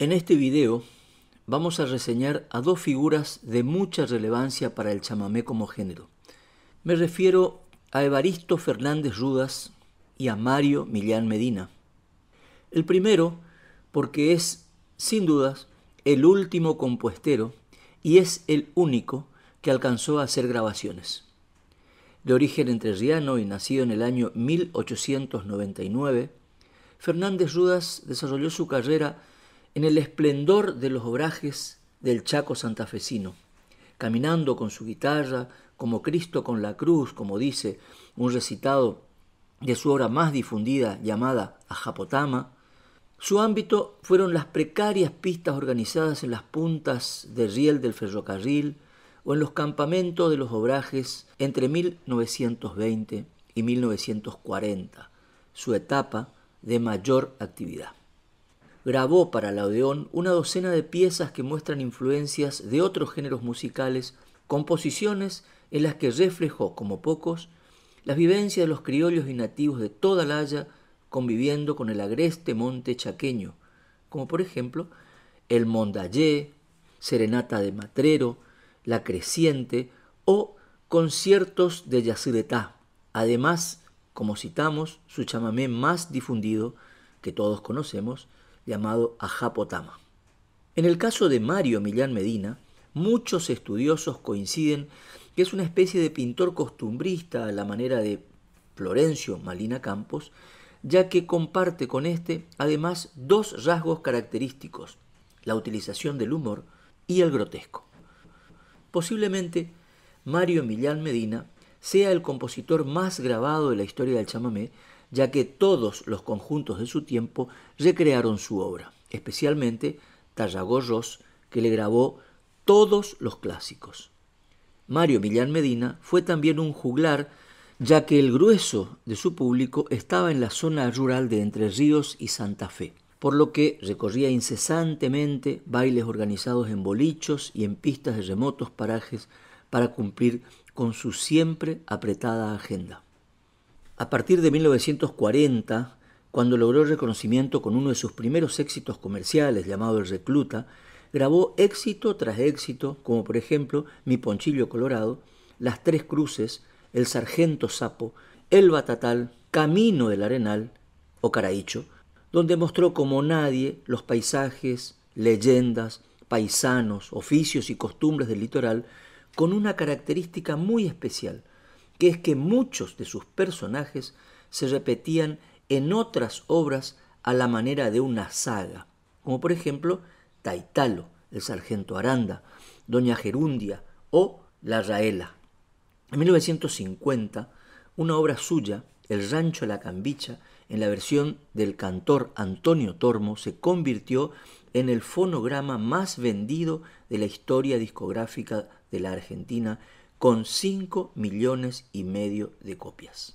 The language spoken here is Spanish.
En este video vamos a reseñar a dos figuras de mucha relevancia para el chamamé como género. Me refiero a Evaristo Fernández Rudas y a Mario Millán Medina. El primero porque es, sin dudas, el último compuestero y es el único que alcanzó a hacer grabaciones. De origen entrerriano y nacido en el año 1899, Fernández Rudas desarrolló su carrera en el esplendor de los obrajes del Chaco santafesino, caminando con su guitarra, como Cristo con la cruz, como dice un recitado de su obra más difundida llamada Ajapotama, su ámbito fueron las precarias pistas organizadas en las puntas de riel del ferrocarril o en los campamentos de los obrajes entre 1920 y 1940, su etapa de mayor actividad grabó para La Odeón una docena de piezas que muestran influencias de otros géneros musicales, composiciones en las que reflejó, como pocos, las vivencias de los criollos y nativos de toda la Haya conviviendo con el agreste monte chaqueño, como por ejemplo el mondayé, Serenata de Matrero, La Creciente o conciertos de Yacyretá. Además, como citamos, su chamamé más difundido, que todos conocemos, llamado Ajapotama. En el caso de Mario Millán Medina, muchos estudiosos coinciden que es una especie de pintor costumbrista a la manera de Florencio Malina Campos, ya que comparte con este además dos rasgos característicos, la utilización del humor y el grotesco. Posiblemente Mario Millán Medina sea el compositor más grabado de la historia del chamamé, ya que todos los conjuntos de su tiempo recrearon su obra, especialmente Tallagorros, que le grabó todos los clásicos. Mario Millán Medina fue también un juglar, ya que el grueso de su público estaba en la zona rural de Entre Ríos y Santa Fe, por lo que recorría incesantemente bailes organizados en bolichos y en pistas de remotos parajes para cumplir con su siempre apretada agenda a partir de 1940, cuando logró reconocimiento con uno de sus primeros éxitos comerciales llamado El Recluta, grabó éxito tras éxito, como por ejemplo Mi Ponchillo Colorado, Las Tres Cruces, El Sargento Sapo, El Batatal, Camino del Arenal o Caraicho, donde mostró como nadie los paisajes, leyendas, paisanos, oficios y costumbres del litoral con una característica muy especial, que es que muchos de sus personajes se repetían en otras obras a la manera de una saga, como por ejemplo Taitalo, el sargento Aranda, Doña Gerundia o La Raela. En 1950, una obra suya, El Rancho La Cambicha, en la versión del cantor Antonio Tormo, se convirtió en el fonograma más vendido de la historia discográfica de la Argentina con 5 millones y medio de copias.